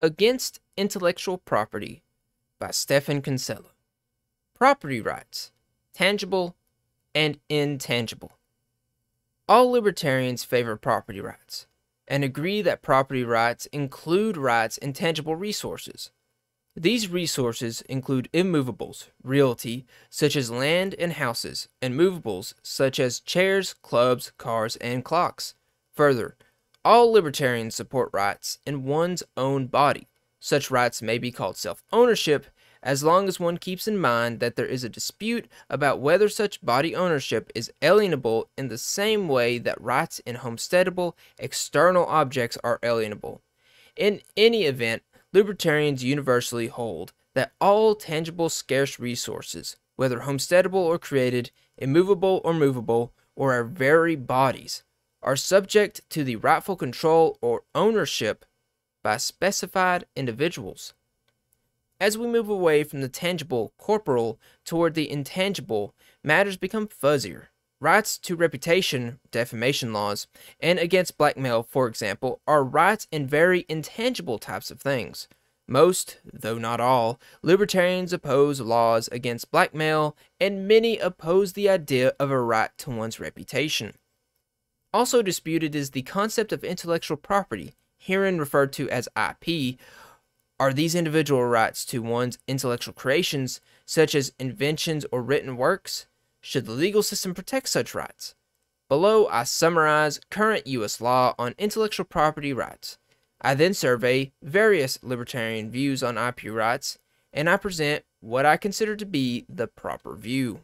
Against Intellectual Property by Stefan Kinsella. Property rights, tangible and intangible. All libertarians favor property rights and agree that property rights include rights in tangible resources. These resources include immovables, realty, such as land and houses, and movables, such as chairs, clubs, cars, and clocks. Further, all libertarians support rights in one's own body. Such rights may be called self ownership as long as one keeps in mind that there is a dispute about whether such body ownership is alienable in the same way that rights in homesteadable external objects are alienable. In any event, libertarians universally hold that all tangible scarce resources, whether homesteadable or created, immovable or movable, or our very bodies, are subject to the rightful control or ownership by specified individuals. As we move away from the tangible, corporal, toward the intangible, matters become fuzzier. Rights to reputation, defamation laws, and against blackmail, for example, are rights in very intangible types of things. Most, though not all, libertarians oppose laws against blackmail, and many oppose the idea of a right to one's reputation. Also disputed is the concept of intellectual property, herein referred to as IP. Are these individual rights to one's intellectual creations, such as inventions or written works? Should the legal system protect such rights? Below, I summarize current U.S. law on intellectual property rights. I then survey various libertarian views on IP rights, and I present what I consider to be the proper view.